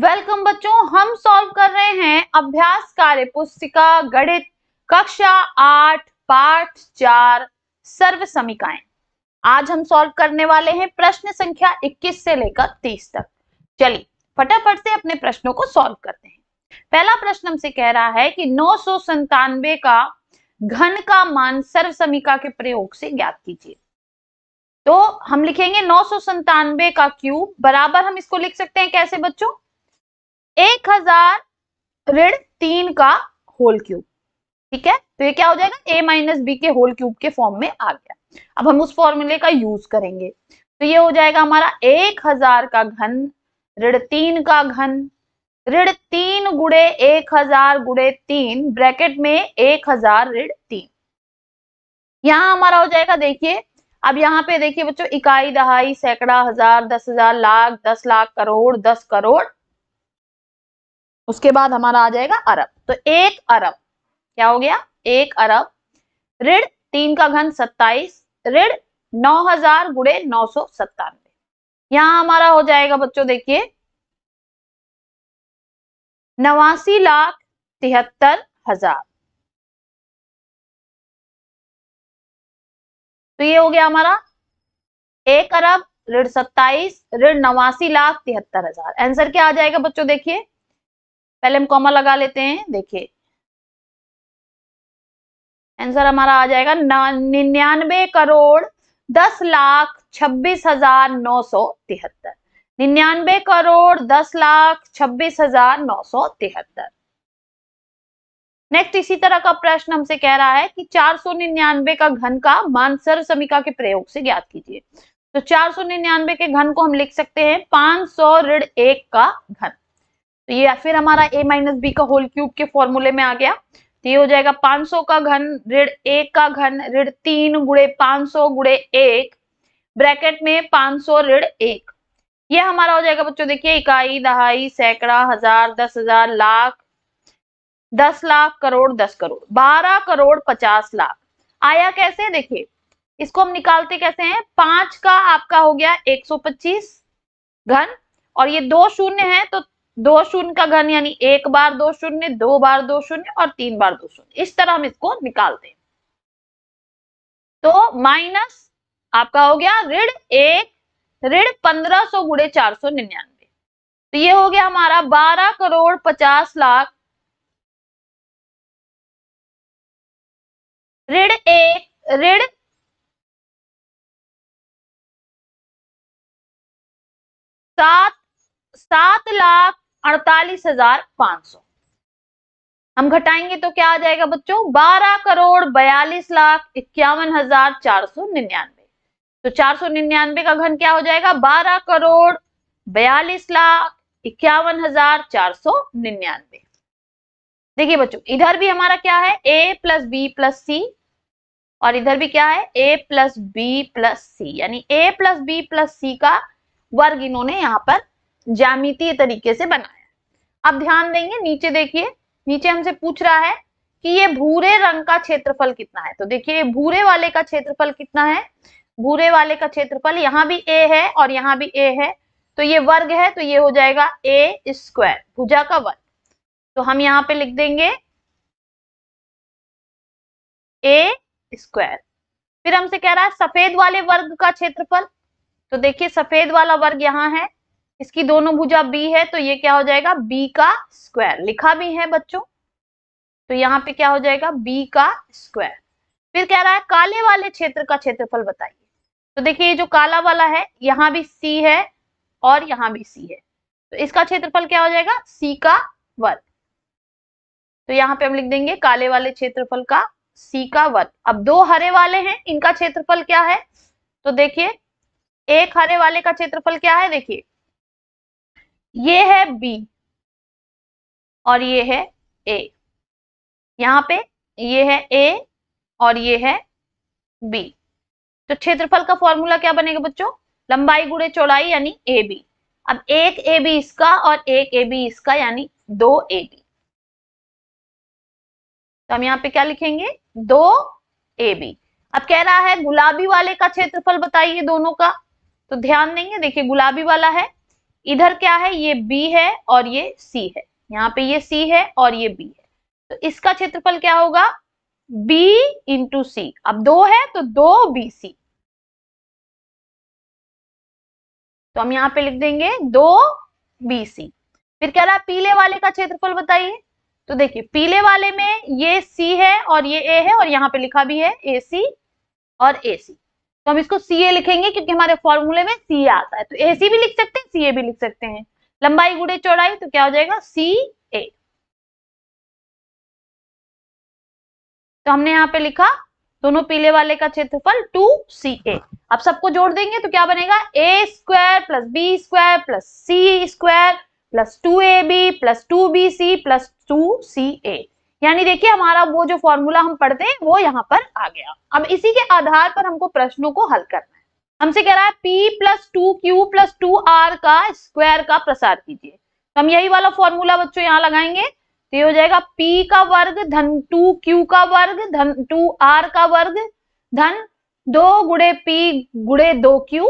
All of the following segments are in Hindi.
वेलकम बच्चों हम सॉल्व कर रहे हैं अभ्यास कार्य पुस्तिका गणित कक्षा आठ पाठ चार सर्व समीकाएं आज हम सॉल्व करने वाले हैं प्रश्न संख्या 21 से लेकर 30 तक चलिए फटाफट से अपने प्रश्नों को सॉल्व करते हैं पहला प्रश्न हमसे कह रहा है कि नौ संतानवे का घन का मान सर्व समीका के प्रयोग से ज्ञात कीजिए तो हम लिखेंगे नौ का क्यूब बराबर हम इसको लिख सकते हैं कैसे बच्चों एक हजार ऋण तीन का होल क्यूब ठीक है तो ये क्या हो जाएगा ए माइनस बी के होल क्यूब के फॉर्म में आ गया अब हम उस फॉर्मूले का यूज करेंगे तो ये हो जाएगा हमारा एक हजार का घन ऋण तीन का घन ऋण तीन गुड़े एक हजार गुड़े तीन ब्रैकेट में एक हजार ऋण तीन यहां हमारा हो जाएगा देखिए अब यहाँ पे देखिए बच्चों इकाई दहाई सैकड़ा हजार दस हजार लाख दस लाख करोड़ दस करोड़ उसके बाद हमारा आ जाएगा अरब तो एक अरब क्या हो गया एक अरब ऋण तीन का घन सत्ताईस ऋण नौ हजार गुड़े नौ सौ सत्तानवे यहां हमारा हो जाएगा बच्चों देखिए नवासी लाख तिहत्तर हजार तो ये हो गया हमारा एक अरब ऋण सत्ताईस ऋण नवासी लाख तिहत्तर हजार आंसर क्या आ जाएगा बच्चों देखिए पहले हम कॉमा लगा लेते हैं देखिए आंसर हमारा आ जाएगा निन्यानवे करोड़ दस लाख छब्बीस हजार नौ सौ तिहत्तर निन्यानवे करोड़ दस लाख छब्बीस हजार नौ सौ तिहत्तर नेक्स्ट इसी तरह का प्रश्न हमसे कह रहा है कि 499 का घन का मान सर्व समीका के प्रयोग से ज्ञात कीजिए तो 499 के घन को हम लिख सकते हैं 500 ऋण एक का घन तो ये फिर हमारा ए माइनस बी का होल क्यूब के फॉर्मूले में आ गया तो ये हो जाएगा 500 का घन ऋण एक का घन ऋण तीन गुड़े पांच सौ गुड़े एक ब्रैकेट में पांच सौ ऋण एक ये हमारा हो जाएगा बच्चों देखिए इकाई दहाई सैकड़ा हजार दस हजार लाख दस लाख करोड़ दस करोड़ बारह करोड़ पचास लाख आया कैसे देखिए इसको हम निकालते कैसे हैं पांच का आपका हो गया एक सौ पच्चीस घन और ये दो शून्य है तो दो शून्य का घन यानी एक बार दो शून्य दो बार दो शून्य और तीन बार दो शून्य इस तरह हम इसको निकालते हैं तो माइनस आपका हो गया ऋण एक ऋण पंद्रह सौ गुड़े चार सौ निन्यानवे तो ये हो गया हमारा बारह करोड़ पचास लाख ऋण एक ऋण सात सात लाख अड़तालीस हजार पांच सौ हम घटाएंगे तो क्या आ जाएगा बच्चों बारह करोड़ बयालीस लाख इक्यावन हजार चार सौ निन्यानवे तो चार सौ निन्यानवे का घन क्या हो जाएगा बारह करोड़ बयालीस लाख इक्यावन हजार चार सौ निन्यानवे देखिए बच्चों इधर भी हमारा क्या है A plus B plus C और इधर भी क्या है A plus B plus C यानी A plus B plus C का वर्ग इन्होंने यहां पर ज्यामितीय तरीके से बनाया अब ध्यान देंगे नीचे देखिए नीचे हमसे पूछ रहा है कि ये भूरे रंग का क्षेत्रफल कितना है तो देखिए भूरे वाले का क्षेत्रफल कितना है भूरे वाले का क्षेत्रफल यहाँ भी ए है और यहाँ भी ए है तो ये वर्ग है तो ये हो जाएगा ए स्क्वायर भुजा का वर्ग तो हम यहाँ पे लिख देंगे ए स्क्वायर फिर हमसे कह रहा है सफेद वाले वर्ग का क्षेत्रफल तो देखिए सफेद वाला वर्ग यहाँ है इसकी दोनों भुजा बी है तो ये क्या हो जाएगा बी का स्क्वायर लिखा भी है बच्चों तो यहाँ पे क्या हो जाएगा बी का स्क्वायर फिर कह रहा है काले वाले क्षेत्र का क्षेत्रफल बताइए तो देखिए ये जो काला वाला है यहाँ भी सी है और यहाँ भी सी है तो इसका क्षेत्रफल क्या हो जाएगा सी का वर्ग तो यहाँ पे हम लिख देंगे काले वाले क्षेत्रफल का सी का वर्ग अब दो हरे वाले हैं इनका क्षेत्रफल क्या है तो देखिए एक हरे वाले का क्षेत्रफल क्या है देखिए ये है बी और ये है ए यहाँ पे ये है ए और ये है बी तो क्षेत्रफल का फॉर्मूला क्या बनेगा बच्चों लंबाई गुड़े चौड़ाई यानी ए बी अब एक ए बी इसका और एक ए बी इसका यानी दो ए बी तो हम यहाँ पे क्या लिखेंगे दो ए बी अब कह रहा है गुलाबी वाले का क्षेत्रफल बताइए दोनों का तो ध्यान देंगे देखिए गुलाबी वाला है इधर क्या है ये बी है और ये सी है यहाँ पे ये सी है और ये बी है तो इसका क्षेत्रफल क्या होगा बी इंटू सी अब दो है तो दो बी सी तो हम यहाँ पे लिख देंगे दो बी सी फिर क्या रहा है पीले वाले का क्षेत्रफल बताइए तो देखिए पीले वाले में ये सी है और ये ए है और यहाँ पे लिखा भी है ए सी और ए सी तो हम इसको सी ए लिखेंगे क्योंकि हमारे फॉर्मूले में सी आता है तो ए सी भी लिख सकते हैं सी ए भी लिख सकते हैं लंबाई गुड़े चौड़ाई तो क्या हो जाएगा सी ए तो हमने यहाँ पे लिखा दोनों पीले वाले का क्षेत्रफल टू सी ए अब सबको जोड़ देंगे तो क्या बनेगा A square plus B square plus C square plus two A B plus two B C plus two C A यानी देखिए हमारा वो जो फॉर्मूला हम पढ़ते हैं वो यहाँ पर आ गया अब इसी के आधार पर हमको प्रश्नों को हल करना है हमसे कह रहा है p plus two Q plus two R का स्क्वायर का प्रसार कीजिए तो हम यही वाला फॉर्मूला बच्चों यहाँ लगाएंगे तो ये हो जाएगा p का वर्ग धन टू क्यू का वर्ग धन टू आर का वर्ग धन दो गुड़े पी गुड़े दो क्यू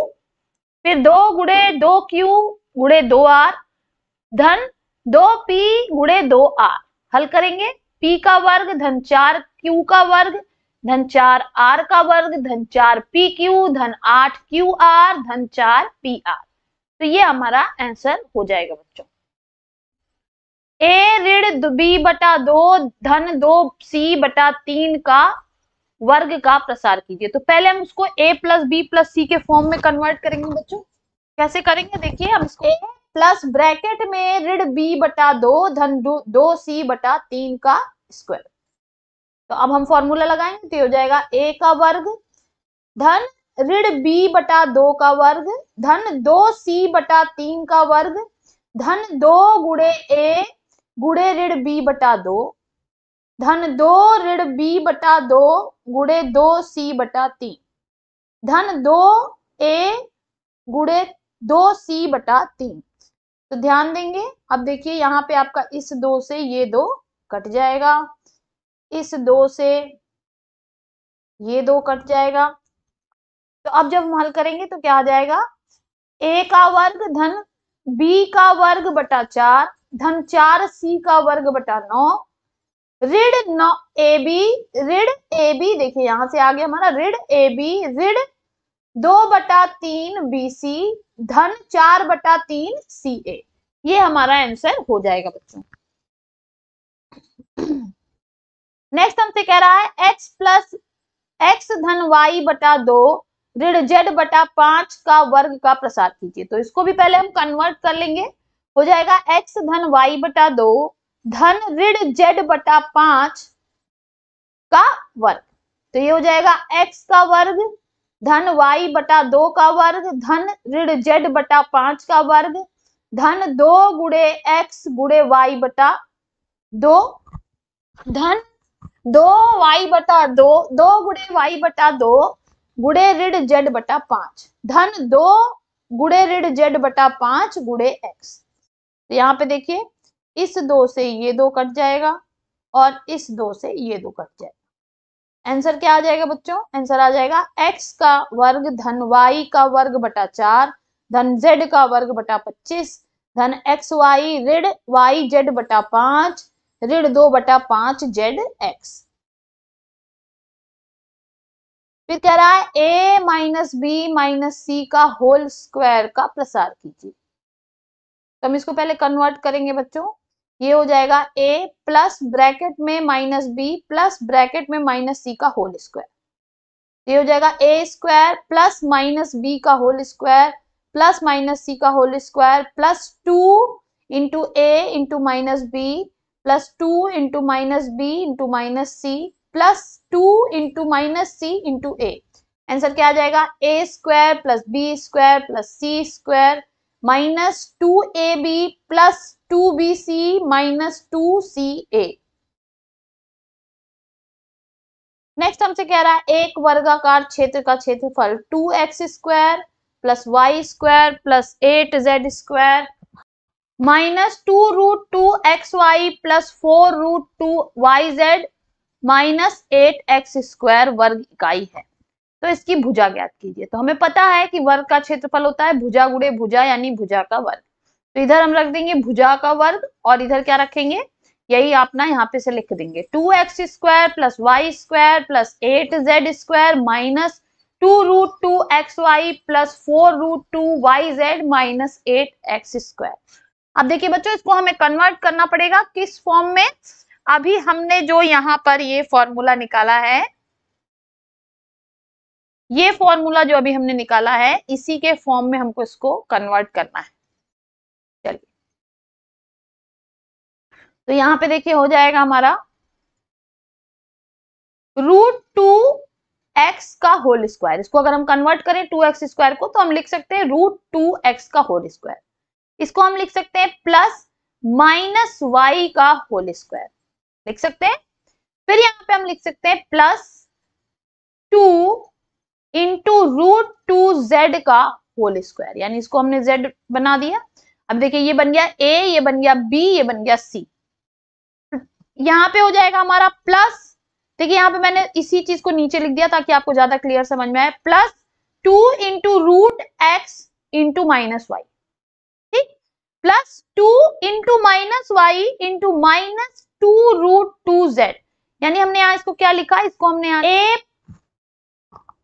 फिर दो गुड़े दो क्यू गुड़े दो आर धन दो पी गुड़े दो आर हल करेंगे पी का वर्ग धन चार क्यू का वर्ग धन चार आर का वर्ग धन चार पी क्यू धन आठ क्यू आर धन चार पी आर तो ये हमारा आंसर हो जाएगा बच्चों ए ऋण बी बटा दो धन दो सी बटा तीन का वर्ग का प्रसार कीजिए तो पहले हम उसको A plus B plus C के फॉर्म में कन्वर्ट करेंगे बच्चों कैसे करेंगे देखिए हम इसको ए प्लस ब्रैकेट में ऋण बी बटा दो धन दो सी बटा तीन का स्क्वायर तो अब हम फॉर्मूला लगाएंगे तो हो जाएगा ए का वर्ग धन ऋण बी बटा दो का वर्ग धन दो सी बटा तीन का वर्ग धन दो गुड़े ए गुड़े ऋण बी बटा दो धन दो ऋण बी बटा दो गुड़े दो सी बटा तीन धन दो ए गुड़े दो सी बटा तीन तो ध्यान देंगे अब देखिए यहाँ पे आपका इस दो से ये दो कट जाएगा इस दो से ये दो कट जाएगा तो अब जब हम हल करेंगे तो क्या आ जाएगा ए का वर्ग धन बी का वर्ग बटा चार धन चार सी का वर्ग बटा नौ ऋण नौ ए बी ऋण ए बी देखिए यहां से आ गया हमारा ऋण ए बी ऋण दो बटा तीन बी सी धन चार बटा तीन सी ए ये हमारा आंसर हो जाएगा बच्चों नेक्स्ट हमसे कह रहा है x प्लस एक्स धन वाई बटा दो ऋण जेड बटा पांच का वर्ग का प्रसार कीजिए तो इसको भी पहले हम कन्वर्ट कर लेंगे हो जाएगा x धन वाई बटा दो धन ऋण जेड बटा पांच का वर्ग तो ये हो जाएगा x का वर्ग धन वाई बटा दो का वर्ग धन ऋण जेड बटा पांच का वर्ग धन दो गुड़े एक्स गुड़े वाई बटा दो धन दो वाई बटा दो दो गुड़े वाई बटा दो गुड़े ऋण जेड बटा पांच धन दो गुड़े ऋण जेड बटा पांच गुड़े एक्स तो यहाँ पे देखिए इस दो से ये दो कट जाएगा और इस दो से ये दो कट जाएगा आंसर क्या आ जाएगा बच्चों आंसर आ जाएगा x का वर्ग धन y का वर्ग बटा चार धन z का वर्ग बटा पच्चीस धन एक्स वाई ऋण वाई जेड बटा पांच ऋण दो बटा पांच जेड एक्स फिर कह रहा है A minus B minus C का होल स्क्वायर का प्रसार कीजिए तो हम इसको पहले कन्वर्ट करेंगे बच्चों ये हो जाएगा ए प्लस ब्रैकेट में माइनस बी प्लस ब्रैकेट में माइनस सी का होल स्क्वायर ये हो जाएगा A square plus minus B का whole square plus minus C का whole square plus two into A into minus B plus two into minus B into minus C plus two into minus C into A answer क्या आ जाएगा A square plus B square plus C square minus to A B plus two B C minus two C A next हमसे कह रहा है एक वर्गाकार क्षेत्र का क्षेत्रफल two x square plus y square plus eight z square minus two root two x y plus four root two y z minus eight x square वर्ग इकाई है तो इसकी भुजा ज्ञात कीजिए तो हमें पता है कि वर्ग का क्षेत्रफल होता है भुजा गुड़े भुजा यानी भुजा का वर्ग तो इधर हम रख देंगे भुजा का वर्ग और इधर क्या रखेंगे यही आप ना यहाँ पे से लिख देंगे two x square plus y square plus eight z square minus two root two x y plus four root two y z minus eight x square अब देखिए बच्चों इसको हमें कन्वर्ट करना पड़ेगा किस फॉर्म में अभी हमने जो यहाँ पर ये फॉर्मूला निकाला है ये फॉर्मूला जो अभी हमने निकाला है इसी के फॉर्म में हमको इसको कन्वर्ट करना है चलिए तो यहां पे देखिए हो जाएगा हमारा रूट टू एक्स का होल स्क्वायर इसको अगर हम कन्वर्ट करें टू एक्स स्क्वायर को तो हम लिख सकते हैं रूट टू एक्स का होल स्क्वायर इसको हम लिख सकते हैं प्लस माइनस वाई का होल स्क्वायर लिख सकते हैं फिर यहां पे हम लिख सकते हैं plus two into root two z का होल स्क्वायर यानी इसको हमने जेड बना दिया अब देखिए ये बन गया ए ये बन गया बी ये बन गया सी यहाँ पे हो जाएगा हमारा प्लस देखिए यहाँ पे मैंने इसी चीज को नीचे लिख दिया ताकि आपको ज्यादा क्लियर समझ में आए plus two into root x into minus y ठीक plus two into minus y into minus two root two z यानी हमने यहाँ इसको क्या लिखा इसको हमने यहाँ A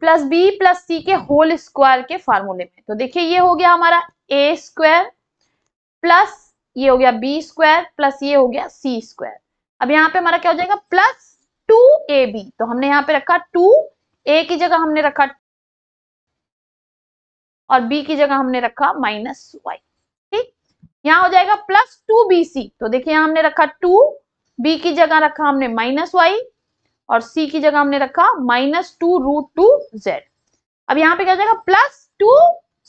plus B plus C के होल स्क्वायर के फार्मूले में तो देखिए ये हो गया हमारा ए स्क्वायर प्लस ये हो गया बी स्क्वायर प्लस ये हो गया सी स्क्वायर अब यहाँ पे हमारा क्या हो जाएगा प्लस टू ए बी तो हमने यहाँ पे रखा टू ए की जगह हमने रखा और बी की जगह हमने रखा माइनस वाई ठीक यहाँ हो जाएगा प्लस टू बी सी तो देखिए यहाँ हमने रखा टू बी की जगह रखा हमने माइनस वाई और सी की जगह हमने रखा minus two root two z अब यहाँ पे क्या हो जाएगा प्लस टू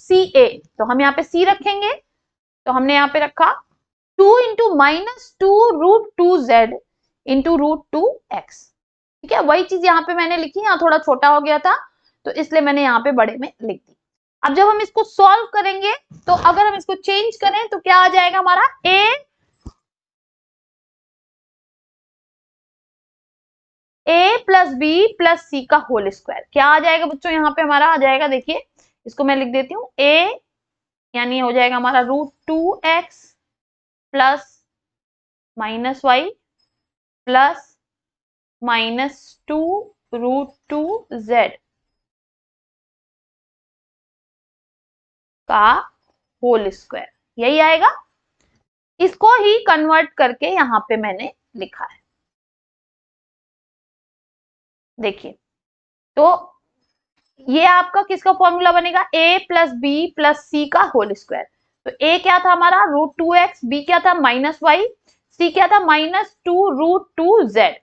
सी ए तो हम यहाँ पे सी रखेंगे तो हमने यहाँ पे रखा two into minus two root two z into root two x ठीक है वही चीज यहाँ पे मैंने लिखी यहाँ थोड़ा छोटा हो गया था तो इसलिए मैंने यहाँ पे बड़े में लिख दी अब जब हम इसको सॉल्व करेंगे तो अगर हम इसको चेंज करें तो क्या आ जाएगा हमारा A A plus B plus C का होल स्क्वायर क्या आ जाएगा बच्चों यहाँ पे हमारा आ जाएगा देखिए इसको मैं लिख देती हूँ ए यानी हो जाएगा हमारा root two x plus minus y plus minus two root two z का होल स्क्वायर यही आएगा इसको ही कन्वर्ट करके यहां पे मैंने लिखा है देखिए तो ये आपका किसका फॉर्मूला बनेगा A plus B plus C का होल स्क्वायर तो ए क्या था हमारा रूट टू एक्स बी क्या था माइनस वाई सी क्या था minus two root two z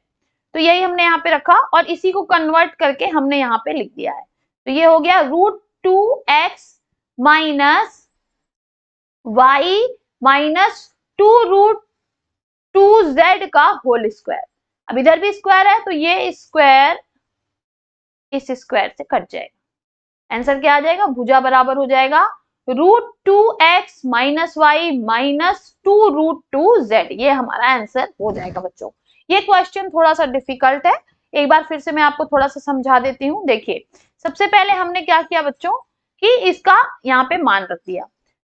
तो यही हमने यहाँ पे रखा और इसी को कन्वर्ट करके हमने यहाँ पे लिख दिया है तो ये हो गया root two x minus y minus two root two z का होल स्क्वायर अब इधर भी स्क्वायर है तो ये स्क्वायर इस स्क्वायर से कट जाएगा आंसर क्या आ जाएगा भुजा बराबर हो जाएगा root two x minus y minus two root two z ये हमारा आंसर हो जाएगा बच्चों ये क्वेश्चन थोड़ा सा डिफिकल्ट है एक बार फिर से मैं आपको थोड़ा सा समझा देती हूँ देखिए सबसे पहले हमने क्या किया बच्चों कि इसका यहाँ पे मान रख दिया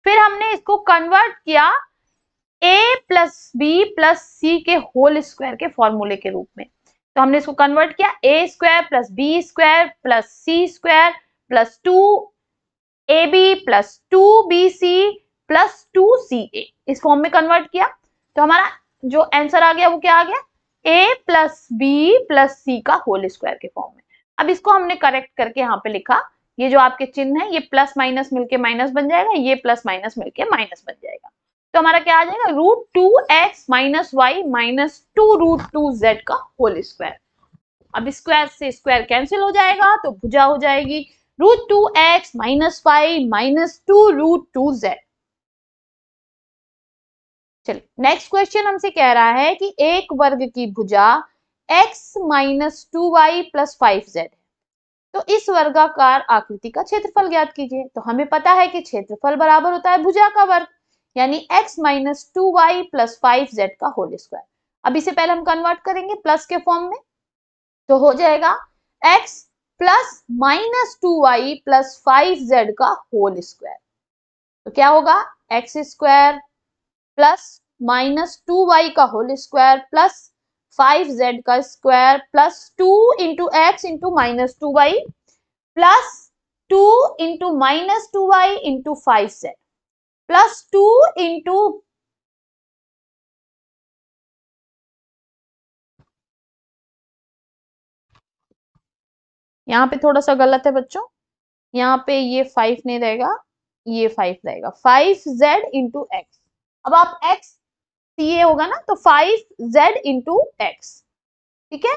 फिर हमने इसको कन्वर्ट किया A plus B plus C के होल स्क्वायर के फॉर्मूले के रूप में तो हमने इसको कन्वर्ट किया A square plus B square plus C square plus two A B plus two B C plus two C A इस फॉर्म में कन्वर्ट किया तो हमारा जो आंसर आ गया वो क्या आ गया A plus B plus C का होल स्क्वायर के फॉर्म में अब इसको हमने करेक्ट करके यहाँ पे लिखा ये जो आपके चिन्ह है ये प्लस माइनस मिलके माइनस बन जाएगा ये प्लस माइनस मिलके माइनस बन जाएगा तो हमारा क्या आ जाएगा root two x minus y minus two root two z का होल स्क्वायर अब स्क्वायर से स्क्वायर कैंसिल हो जाएगा तो भुजा हो जाएगी root two x minus five minus two root two z चलिए नेक्स्ट क्वेश्चन हमसे कह रहा है कि एक वर्ग की भुजा x minus two y plus five z तो इस वर्गाकार आकृति का क्षेत्रफल ज्ञात कीजिए तो हमें पता है कि क्षेत्रफल बराबर होता है भुजा का वर्ग यानी x minus two y plus five z का होल स्क्वायर अब इसे पहले हम कन्वर्ट करेंगे प्लस के फॉर्म में तो हो जाएगा x plus minus two y plus five z का होल स्क्वायर तो क्या होगा x square plus minus two y का whole square plus five z का square plus two into x into minus two y plus two into minus two y into five z plus two into यहां पे थोड़ा सा गलत है बच्चों यहाँ पे ये फाइव नहीं रहेगा ये फाइव रहेगा फाइव जेड इंटू एक्स अब आप एक्स सीए होगा ना तो फाइव जेड इंटू एक्स ठीक है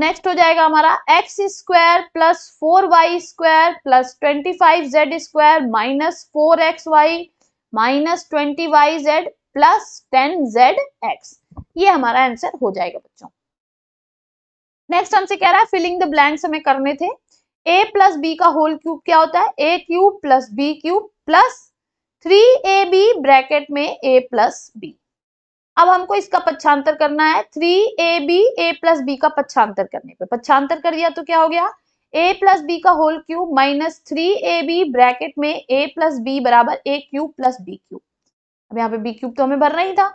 नेक्स्ट हो जाएगा हमारा x square plus four y square plus twenty five z square minus four x y minus twenty y z plus ten z x ये हमारा आंसर हो जाएगा बच्चों नेक्स्ट हमसे कह रहा है फिलिंग द ब्लैंक्स हमें करने थे ए प्लस बी का होल क्यूब क्या होता है A cube plus B cube plus three A B bracket में ए प्लस बी अब हमको इसका पक्षांतर करना है three A B A plus B का पक्षांतर करने पे पक्षांतर कर दिया तो क्या हो गया ए प्लस बी का whole cube minus three A B bracket में ए प्लस बी बराबर A cube plus B cube अब यहाँ पे बी क्यूब तो हमें भरना ही था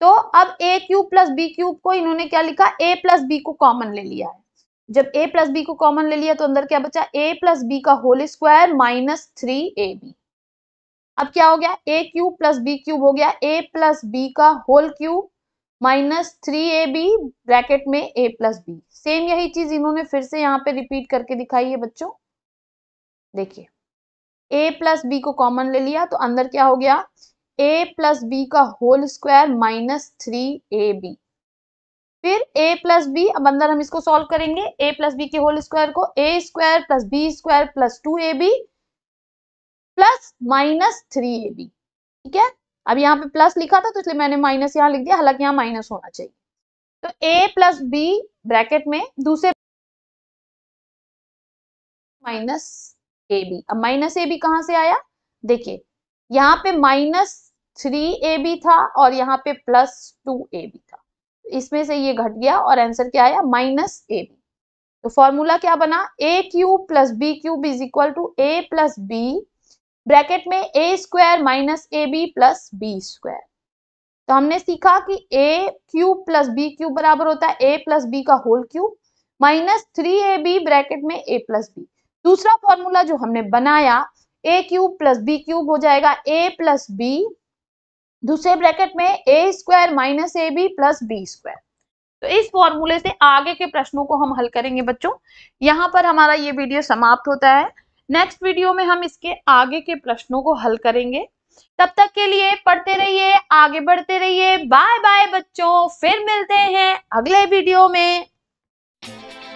तो अब A cube plus B cube को इन्होंने क्या लिखा ए प्लस बी को कॉमन ले लिया है जब ए प्लस बी को कॉमन ले लिया तो अंदर क्या बचा ए प्लस बी का whole square minus three A B अब क्या हो गया A cube plus B cube हो गया ए प्लस बी का whole cube minus three A B bracket में ए प्लस बी सेम यही चीज इन्होंने फिर से यहाँ पे रिपीट करके दिखाई है बच्चों देखिए ए प्लस बी को कॉमन ले लिया तो अंदर क्या हो गया ए प्लस बी का whole square minus three A B फिर ए प्लस बी अब अंदर हम इसको सॉल्व करेंगे ए प्लस बी के होल स्क्वायर को A square plus B square plus two A B plus minus three A B ठीक है अब यहाँ पे प्लस लिखा था तो इसलिए मैंने माइनस यहाँ लिख दिया हालांकि यहाँ माइनस होना चाहिए तो ए प्लस बी ब्रैकेट में दूसरे माइनस ए बी अब माइनस ए बी कहाँ से आया देखिए यहाँ पे माइनस थ्री ए बी था और यहाँ पे प्लस टू ए बी था इसमें से ये घट गया और आंसर क्या आया माइनस ए बी तो फॉर्मूला क्या बना A cube plus B cube is equal to A plus B bracket में A square minus A B plus B square तो हमने सीखा कि A cube plus B cube बराबर होता है ए प्लस बी का whole cube minus three A B bracket में ए प्लस बी दूसरा फॉर्मूला जो हमने बनाया A cube plus B cube हो जाएगा ए प्लस बी दूसरे ब्रैकेट में A square minus A B plus B square तो इस फॉर्मूले से आगे के प्रश्नों को हम हल करेंगे बच्चों यहाँ पर हमारा ये वीडियो समाप्त होता है नेक्स्ट वीडियो में हम इसके आगे के प्रश्नों को हल करेंगे तब तक के लिए पढ़ते रहिए आगे बढ़ते रहिए बाय बाय बच्चों फिर मिलते हैं अगले वीडियो में